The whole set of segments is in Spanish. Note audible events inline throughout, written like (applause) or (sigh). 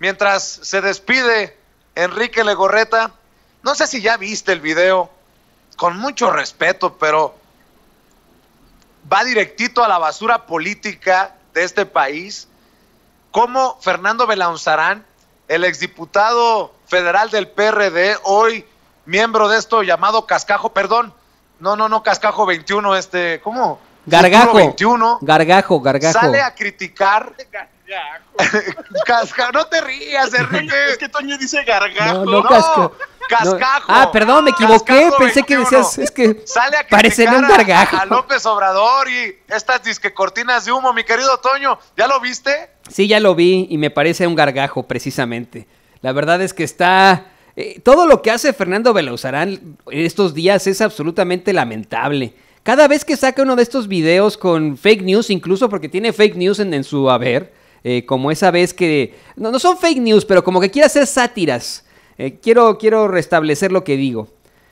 Mientras se despide Enrique Legorreta, no sé si ya viste el video, con mucho respeto, pero va directito a la basura política de este país, como Fernando Belanzarán, el exdiputado federal del PRD, hoy miembro de esto llamado Cascajo, perdón, no, no, no, Cascajo 21, este, ¿cómo? Gargajo. 21, gargajo, gargajo. Sale a criticar (laughs) Cascajo. no te rías, (laughs) Es que Toño dice gargajo. No, no, cascajo. Ah, perdón, me equivoqué. Pensé que decías, es que, Sale a un gargajo. A López Obrador y estas disque de humo, mi querido Toño. ¿Ya lo viste? Sí, ya lo vi y me parece un gargajo, precisamente. La verdad es que está. Eh, todo lo que hace Fernando Belauzarán en estos días es absolutamente lamentable. Cada vez que saca uno de estos videos con fake news, incluso porque tiene fake news en, en su haber, eh, como esa vez que... No, son fake news, pero como que quiere hacer sátiras. Eh, quiero, quiero restablecer lo que digo.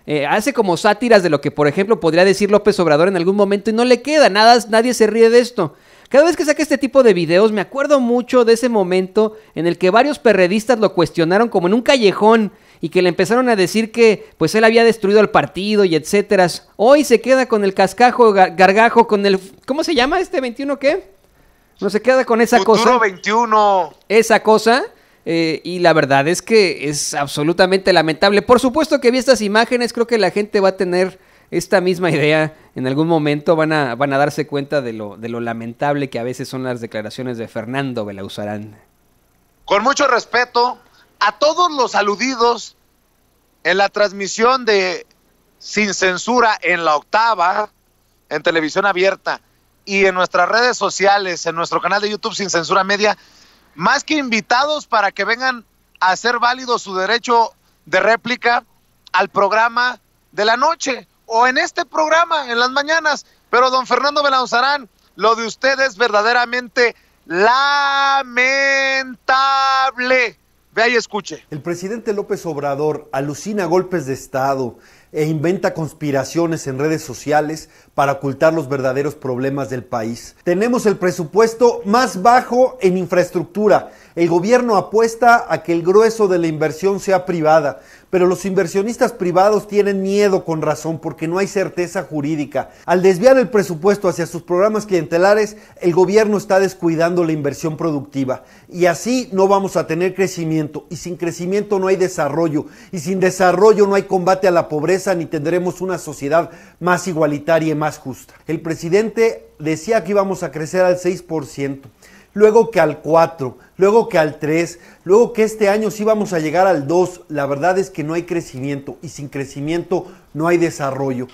Eh, hace como sátiras de lo que, por ejemplo, podría decir López Obrador en algún momento y no le queda, nada, nadie se ríe de esto. Cada vez que saca este tipo de videos me acuerdo mucho de ese momento en el que varios perredistas lo cuestionaron como en un callejón y que le empezaron a decir que pues él había destruido el partido y etcétera. Hoy se queda con el cascajo, gargajo, con el... ¿Cómo se llama este 21 qué? No se queda con esa Futuro cosa. 21. Esa cosa. Eh, y la verdad es que es absolutamente lamentable. Por supuesto que vi estas imágenes, creo que la gente va a tener esta misma idea en algún momento van a, van a darse cuenta de lo, de lo lamentable que a veces son las declaraciones de Fernando Belauzarán. Con mucho respeto a todos los aludidos en la transmisión de Sin Censura en la octava en televisión abierta y en nuestras redes sociales, en nuestro canal de YouTube Sin Censura Media, más que invitados para que vengan a hacer válido su derecho de réplica al programa de la noche o en este programa en las mañanas. Pero don Fernando Belanzarán, lo de usted es verdaderamente lamentable. Vea y escuche. El presidente López Obrador alucina golpes de Estado, e inventa conspiraciones en redes sociales para ocultar los verdaderos problemas del país. Tenemos el presupuesto más bajo en infraestructura. El gobierno apuesta a que el grueso de la inversión sea privada, pero los inversionistas privados tienen miedo con razón porque no hay certeza jurídica. Al desviar el presupuesto hacia sus programas clientelares, el gobierno está descuidando la inversión productiva y así no vamos a tener crecimiento y sin crecimiento no hay desarrollo y sin desarrollo no hay combate a la pobreza ni tendremos una sociedad más igualitaria y más justa. El presidente decía que íbamos a crecer al 6%, luego que al 4%, luego que al 3%, luego que este año sí vamos a llegar al 2%. La verdad es que no hay crecimiento y sin crecimiento no hay desarrollo.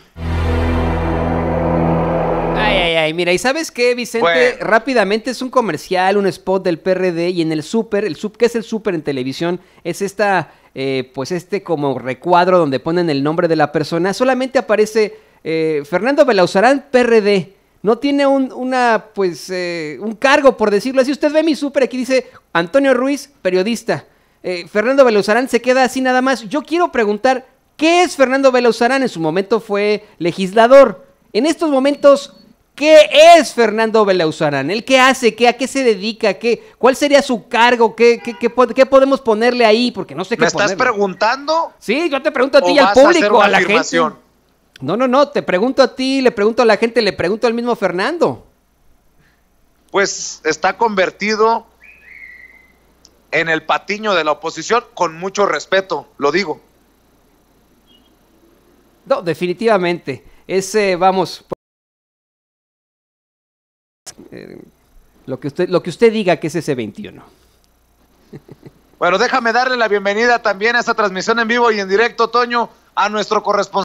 Y mira, ¿y sabes qué, Vicente? Rápidamente es un comercial, un spot del PRD y en el súper, el sub, ¿qué es el súper en televisión? Es esta, eh, pues este como recuadro donde ponen el nombre de la persona. Solamente aparece eh, Fernando Belauzarán, PRD. No tiene un, una, pues, eh, un cargo, por decirlo así. Usted ve mi súper, aquí dice Antonio Ruiz, periodista. Fernando Belauzarán se queda así nada más. Yo quiero preguntar, ¿qué es Fernando Belauzarán? En su momento fue legislador. En estos momentos ¿Qué es Fernando Belauzarán? ¿El qué hace? ¿Qué, ¿A qué se dedica? ¿Qué, ¿Cuál sería su cargo? ¿Qué, podemos ponerle ahí? Porque no sé qué ¿Me estás preguntando? Sí, yo te pregunto a ti y al público, a, la gente. No, no, no, te pregunto a ti, le pregunto a la gente, le pregunto al mismo Fernando. Pues está convertido en el patiño de la oposición, con mucho respeto, lo digo. No, definitivamente. Ese, eh, vamos, Lo que usted, lo que usted diga que es ese 21. Bueno, déjame darle la bienvenida también a esta transmisión en vivo y en directo, Toño, a nuestro corresponsal.